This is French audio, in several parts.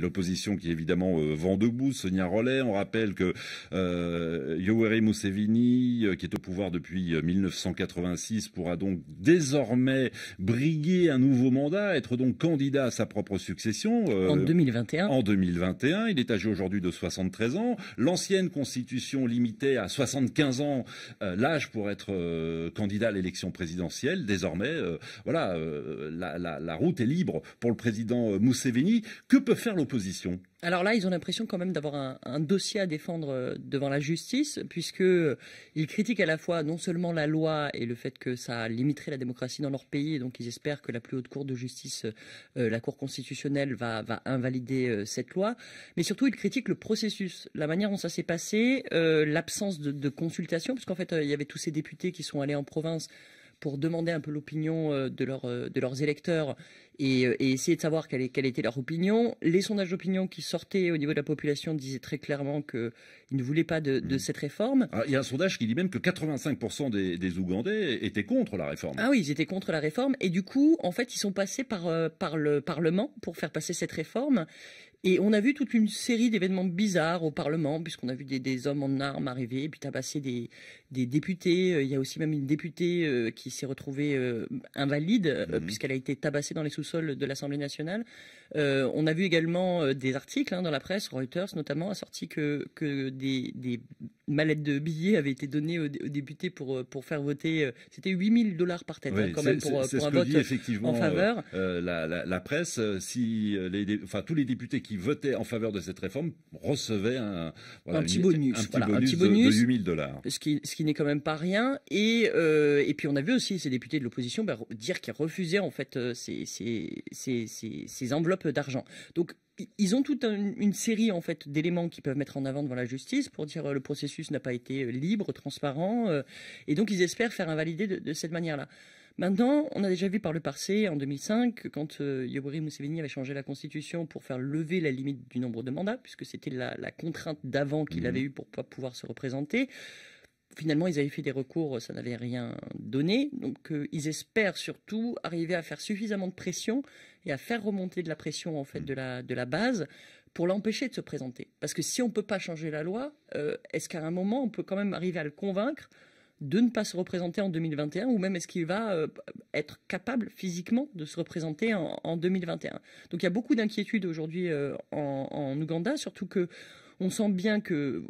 L'opposition qui évidemment euh, debout, Sonia Rollet, on rappelle que euh, Yoweri Museveni, euh, qui est au pouvoir depuis 1986, euh, pourra donc désormais briguer un nouveau mandat, être donc candidat à sa propre succession. Euh, en 2021. En 2021, il est âgé aujourd'hui de 73 ans. L'ancienne constitution limitait à 75 ans l'âge pour être candidat à l'élection présidentielle. Désormais, voilà, la, la, route est libre pour le président Museveni. Que peut faire l'opposition alors là, ils ont l'impression quand même d'avoir un, dossier à défendre euh, devant la justice, puisqu'ils euh, critiquent à la fois non seulement la loi et le fait que ça limiterait la démocratie dans leur pays, et donc ils espèrent que la plus haute cour de justice, euh, la Cour constitutionnelle, va, invalider cette loi, mais surtout ils critiquent le processus, la manière dont ça s'est passé, l'absence de, consultation, puisqu'en fait il y avait tous ces députés qui sont allés en province pour demander un peu l'opinion euh, euh, de, leurs électeurs et, euh, essayer de savoir quelle, était leur opinion. Les sondages d'opinion qui sortaient au niveau de la population disaient très clairement qu'ils ne voulaient pas de, hmm. cette réforme. Ah, il y a un sondage qui dit même que 85% des, des, Ougandais étaient contre la réforme. Ah oui, ils étaient contre la réforme. Et du coup, en fait, ils sont passés par le Parlement pour faire passer cette réforme. Et on a vu toute une série d'événements bizarres au Parlement, puisqu'on a vu des, hommes en armes arriver, et puis tabasser des, députés. Euh, il y a aussi même une députée euh, qui s'est retrouvée euh, invalide, mhm. puisqu'elle a été tabassée dans les sous-sols de l'Assemblée nationale. on a vu également des articles hein, dans la presse, Reuters notamment a sorti que, des, des mallettes de billets avaient été données aux, députés pour, pour faire voter. C'était 8000 dollars par tête, hein, quand même, pour, pour un vote effectivement en faveur. la, presse, si les, enfin, tous les députés qui votaient en faveur de cette réforme recevait un, petit bonus, de, 8000 dollars. Ce qui, n'est quand même pas rien. Euh, et, puis on a vu aussi ces députés de l'opposition bah, dire qu'ils refusaient en fait euh, ces, ces, ces, ces enveloppes d'argent. Donc ils ont toute une série en d'éléments qu'ils peuvent mettre en avant devant la justice pour dire que euh, le processus n'a pas été euh, libre, transparent, euh, et donc ils espèrent faire invalider de, cette manière-là. Maintenant, on a déjà vu par le passé, en 2005, quand euh, Yoweri avait changé la constitution pour faire lever la limite du nombre de mandats, puisque c'était la, contrainte d'avant qu'il mmh. avait eue pour pouvoir se représenter. Finalement, ils avaient fait des recours, ça n'avait rien donnée. Donc euh, ils espèrent surtout arriver à faire suffisamment de pression et à faire remonter de la pression en fait mm. de la, base pour l'empêcher de se présenter. Parce que si on ne peut pas changer la loi, euh, est-ce qu'à un moment on peut quand même arriver à le convaincre de ne pas se représenter en 2021 ou même est-ce qu'il va euh, être capable physiquement de se représenter en, en 2021 Donc il y a beaucoup d'inquiétudes aujourd'hui en, en Ouganda, surtout que on sent bien que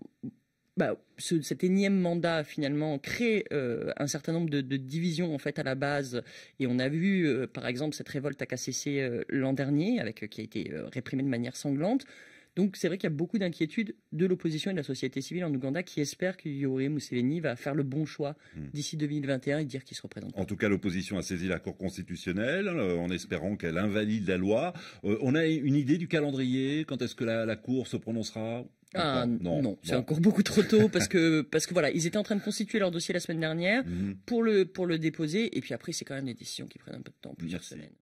bah, cet énième mandat finalement crée euh, un certain nombre de, divisions en fait à la base et on a vu euh, par exemple cette révolte à KCC euh, l'an dernier avec qui a été réprimée de manière sanglante. Donc c'est vrai qu'il y a beaucoup d'inquiétudes de l'opposition et de la société civile en Ouganda qui espèrent que Yoweri Museveni va faire le bon choix hmm. d'ici 2021 et dire qu'il se représente. En tout cas, l'opposition a saisi la Cour constitutionnelle en espérant qu'elle invalide la loi. on a une idée du calendrier Quand est-ce que la Cour se prononcera ah, non, non c'est encore beaucoup trop tôt parce que parce que voilà, ils étaient en train de constituer leur dossier la semaine dernière mhm. pour le pour le déposer et puis après c'est quand même des décisions qui prennent un peu de temps, plusieurs semaines.